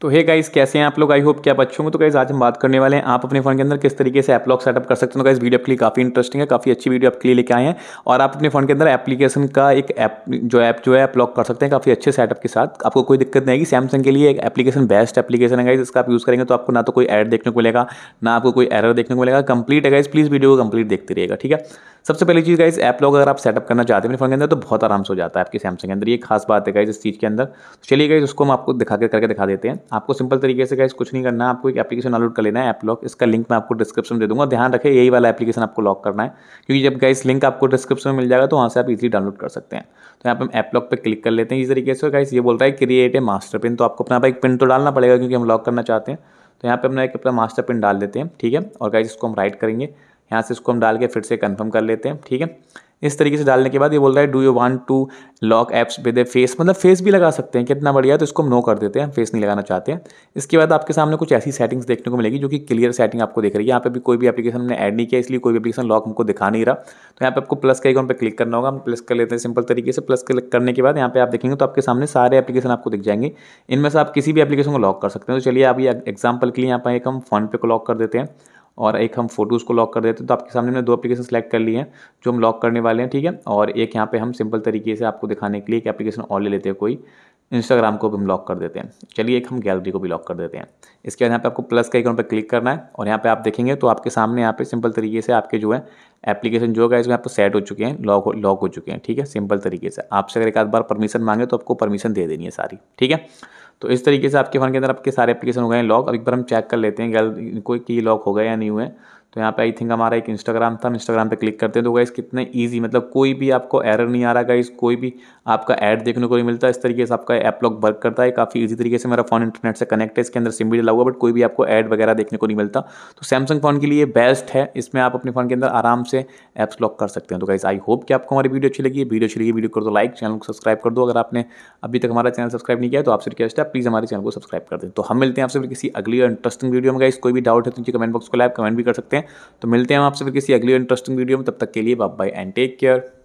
तो hey guys कैसे हैं आप लोग आई होप कि आप अच्छे होंगे तो गाइस आज हम बात करने वाले हैं आप अपने फ़ोन के अंदर किस तरीके से एपलॉक सेटअप कर सकते हैं तो गाइस वीडियो आपके लिए काफ़ी इंटरेस्टिंग है काफ़ी अच्छी वीडियो आपके लिए लेके आए हैं और आप अपने फ़ोन के अंदर एप्लीकेशन का एक ऐप जो ऐप जो है एपलॉक कर सकते हैं काफ़ी अच्छे सेटअप के साथ आपको कोई दिक्कत नहीं आएगी सैमसंग के लिए एक एप्लीकेशन बेस्ट एप्लीकेशन है गाइस इसका आप यूज़ करेंगे तो आपको ना तो कोई एड देखने को मिलेगा ना आपको कोई एरर देखने को मिलेगा कंप्लीट है गाइस प्लीज़ वीडियो को कंप्लीट देखते रहिएगा ठीक है सबसे पहली चीज़ गाइस ऐप लॉक अगर आप सेटअप करना चाहते हैं अपने फ़ोन के अंदर तो बहुत आराम से हो जाता है आपके सैमसंग के अंदर ये खास बात है गाइस इस चीज़ के अंदर तो चलिए गाइस उसको हम आपको दिखा करके दिखा देते हैं आपको सिंपल तरीके से गाइस कुछ नहीं करना है आपको एक एप्लीकेशन डाउनलोड कर लेना है ऐप लॉक इसका लिंक मैं आपको डिस्क्रिप्शन दे दूंगा ध्यान रखें यही वाला एप्लीकेशन आपको लॉक करना है क्योंकि जब गाइस लिंक आपको डिस्क्रिप्शन में मिल जाएगा तो वहाँ से आप इजी डाउनलोड कर सकते हैं तो यहाँ पर हम ऐप लॉक पर क्लिक कर लेते हैं इस तरीके से गाइस ये बोल रहा है क्रिएट ए मास्टर पिन तो आपको अपना एक पिन तो डालना पड़ेगा क्योंकि हम लॉक करना चाहते हैं तो यहाँ पर अपना एक अपना मास्टर पिन डाल देते हैं ठीक है और गाइस इसको हम राइट करेंगे यहाँ से इसको हम डाल के फिर से कन्फर्म कर लेते हैं ठीक है इस तरीके से डालने के बाद ये बोल रहा है do you want to lock apps with a face मतलब फेस भी लगा सकते हैं कितना बढ़िया तो इसको हम नो कर देते हैं फेस नहीं लगाना चाहते हैं इसके बाद आपके सामने कुछ ऐसी सेटिंग्स देखने को मिलेगी जो कि क्लियर सेटिंग आपको दिख रही है यहाँ पे भी कोई भी एप्लीकेशन हमने ऐड नहीं किया इसलिए कोई भी एप्लीकेशन लॉक हमको दिखा नहीं रहा तो यहाँ पर आपको प्लस का आइकॉन पर क्लिक करना होगा हम प्लस कर लेते हैं सिंपल तरीके से प्लस क्लिक करने के बाद यहाँ पे आप देखेंगे तो आपके सामने सारे एप्लीकेशन आपको दिख जाएंगे इनमें से आप किसी भी एप्लीकेशन को लॉक कर सकते हैं तो चलिए आप ये एग्जाम्पल के लिए यहाँ पर एक हम फोनपे को लॉक कर देते हैं और एक हम फोटोज़ को लॉक कर देते हैं तो आपके सामने हमने दो एप्लीकेशन सेलेक्ट कर लिए हैं जो हम लॉक करने वाले हैं ठीक है और एक यहाँ पे हम सिंपल तरीके से आपको दिखाने के लिए एक एप्लीकेशन और ले लेते हैं कोई इंस्टाग्राम को भी हम लॉक कर देते हैं चलिए एक हम गैलरी को भी लॉक कर देते हैं इसके बाद यहाँ पे आपको प्लस के अकाउंट पर क्लिक करना है और यहाँ पे आप देखेंगे तो आपके सामने यहाँ पे सिंपल तरीके से आपके जो है एप्लीकेशन जो है इसमें आपको सेट हो चुके हैं लॉक लॉक हो चुके हैं ठीक है सिंपल तरीके से आपसे अगर एक आध बार परमिशन मांगे तो आपको परमिशन दे देनी है सारी ठीक है तो इस तरीके से आपके फ़ोन के अंदर आपके सारे एप्लीकेशन हो गए लॉक अब एक बार हम चेक कर लेते हैं गल कोई कि लॉक हो गए या नहीं हुए तो यहाँ पे आई थिंक हमारा एक इंस्टाग्राम था हम इंस्टाग्राम पे क्लिक करते हैं तो गाइस कितने इजी मतलब कोई भी आपको एरर नहीं आ रहा गाइस कोई भी आपका ऐड देखने को नहीं मिलता इस तरीके से आपका ऐप लॉक वर्क करता है काफ़ी इजी तरीके से मेरा फ़ोन इंटरनेट से कनेक्ट है इसके अंदर सिम भी डला हुआ बट कोई भी आपको ऐड वगैरह देखने को नहीं मिलता तो सैमसंग फ़ोन के लिए बेस्ट है इसमें आप अपने फ़ोन के अंदर आराम से ऐप्स लॉक कर सकते हैं तो गाइस आई होप कि आपको हमारी वीडियो अच्छी लगी वीडियो अच्छी लगी वीडियो कर दो लाइक चैनल को सब्सक्राइब कर दो अगर आपने अभी तक हमारा चैनल सब्सक्राइब नहीं किया तो आपसे रिक्वेस्ट है आप प्लीज़ हमारे चैनल को सब्सक्राइब कर दें तो हम मिलते हैं आपसे फिर किसी अगली और इंटरेस्टिंग वीडियो में गाइस कोई भी डाउट है तो नीचे कमेंट बॉक्स को लाइव कमेंट भी कर सकते हैं तो मिलते हैं हम आपसे फिर किसी अगली इंटरेस्टिंग वीडियो में तब तक के लिए bye bye and take care